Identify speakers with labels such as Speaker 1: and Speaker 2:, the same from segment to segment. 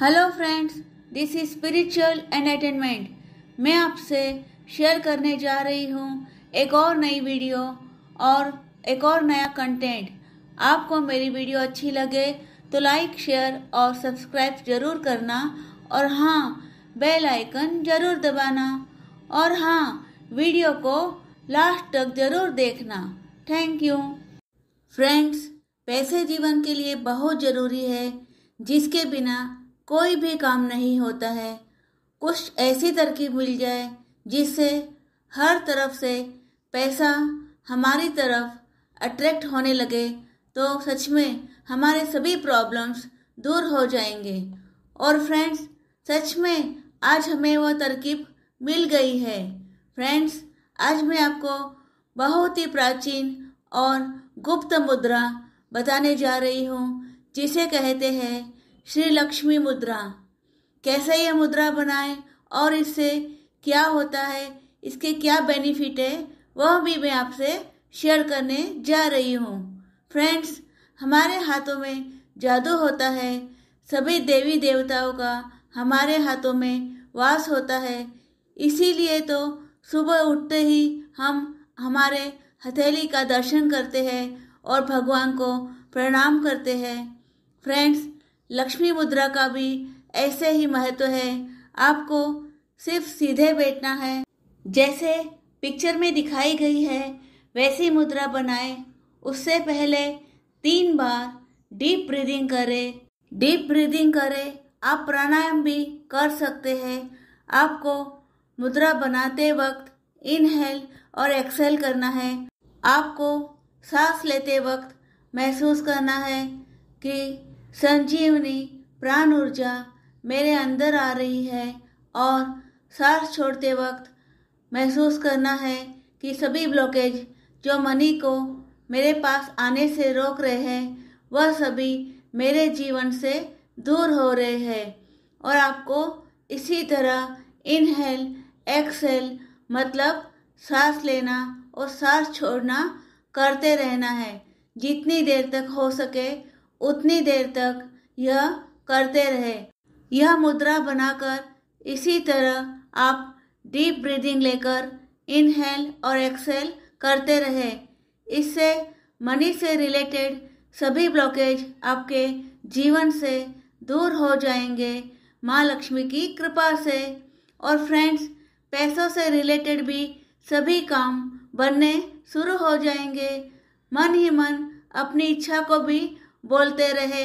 Speaker 1: hello friends this is spiritual entertainment मैं आपसे share करने जा रही हूँ एक और नई वीडियो और एक और नया कंटेंट आपको मेरी वीडियो अच्छी लगे तो लाइक शेयर और सब्सक्राइब जरूर करना और हाँ बेल आइकन जरूर दबाना और हाँ वीडियो को लास्ट तक जरूर देखना थैंक यू फ्रेंड्स पैसे जीवन के लिए बहुत ज़रूरी है जिसके बिना कोई भी काम नहीं होता है कुछ ऐसी तरकीब मिल जाए जिससे हर तरफ से पैसा हमारी तरफ अट्रैक्ट होने लगे तो सच में हमारे सभी प्रॉब्लम्स दूर हो जाएंगे और फ्रेंड्स सच में आज हमें वह तरकीब मिल गई है फ्रेंड्स आज मैं आपको बहुत ही प्राचीन और गुप्त मुद्रा बताने जा रही हूँ जिसे कहते हैं श्री लक्ष्मी मुद्रा कैसे यह मुद्रा बनाएं और इससे क्या होता है इसके क्या बेनिफिट है वह भी मैं आपसे शेयर करने जा रही हूँ फ्रेंड्स हमारे हाथों में जादू होता है सभी देवी देवताओं का हमारे हाथों में वास होता है इसीलिए तो सुबह उठते ही हम हमारे हथेली का दर्शन करते हैं और भगवान को प्रणाम करते हैं फ्रेंड्स लक्ष्मी मुद्रा का भी ऐसे ही महत्व है आपको सिर्फ सीधे बैठना है जैसे पिक्चर में दिखाई गई है वैसी मुद्रा बनाए उससे पहले तीन बार डीप ब्रीदिंग करें डीप ब्रीदिंग करें आप प्राणायाम भी कर सकते हैं आपको मुद्रा बनाते वक्त इनहेल और एक्सेल करना है आपको सांस लेते वक्त महसूस करना है कि संजीवनी प्राण ऊर्जा मेरे अंदर आ रही है और सांस छोड़ते वक्त महसूस करना है कि सभी ब्लॉकेज जो मनी को मेरे पास आने से रोक रहे हैं वह सभी मेरे जीवन से दूर हो रहे हैं और आपको इसी तरह इनहेल एक्सेल मतलब सांस लेना और सांस छोड़ना करते रहना है जितनी देर तक हो सके उतनी देर तक यह करते रहे यह मुद्रा बनाकर इसी तरह आप डीप ब्रीदिंग लेकर इनहेल और एक्सेल करते रहे इससे मनी से रिलेटेड सभी ब्लॉकेज आपके जीवन से दूर हो जाएंगे माँ लक्ष्मी की कृपा से और फ्रेंड्स पैसों से रिलेटेड भी सभी काम बनने शुरू हो जाएंगे मन ही मन अपनी इच्छा को भी बोलते रहे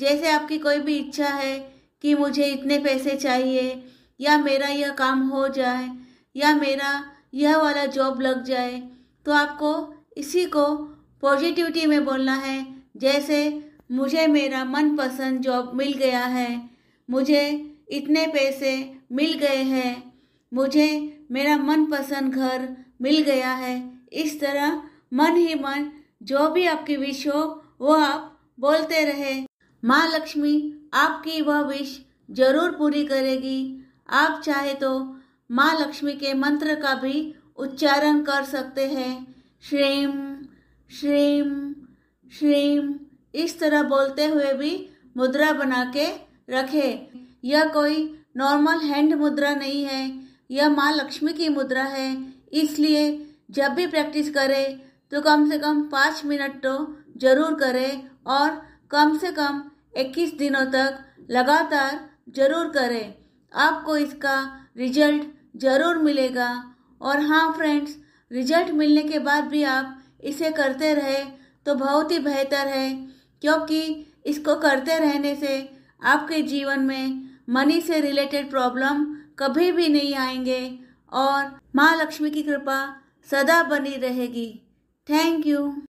Speaker 1: जैसे आपकी कोई भी इच्छा है कि मुझे इतने पैसे चाहिए या मेरा यह काम हो जाए या मेरा यह वाला जॉब लग जाए तो आपको इसी को पॉजिटिविटी में बोलना है जैसे मुझे मेरा मनपसंद जॉब मिल गया है मुझे इतने पैसे मिल गए हैं मुझे मेरा मनपसंद घर मिल गया है इस तरह मन ही मन जो भी आपकी विश हो वो आप बोलते रहे माँ लक्ष्मी आपकी वह विश जरूर पूरी करेगी आप चाहे तो माँ लक्ष्मी के मंत्र का भी उच्चारण कर सकते हैं श्रीम श्रीम श्रीम इस तरह बोलते हुए भी मुद्रा बना के रखे यह कोई नॉर्मल हैंड मुद्रा नहीं है यह माँ लक्ष्मी की मुद्रा है इसलिए जब भी प्रैक्टिस करे तो कम से कम पाँच मिनट तो जरूर करें और कम से कम 21 दिनों तक लगातार जरूर करें आपको इसका रिजल्ट जरूर मिलेगा और हाँ फ्रेंड्स रिजल्ट मिलने के बाद भी आप इसे करते रहे तो बहुत ही बेहतर है क्योंकि इसको करते रहने से आपके जीवन में मनी से रिलेटेड प्रॉब्लम कभी भी नहीं आएंगे और माँ लक्ष्मी की कृपा सदा बनी रहेगी थैंक यू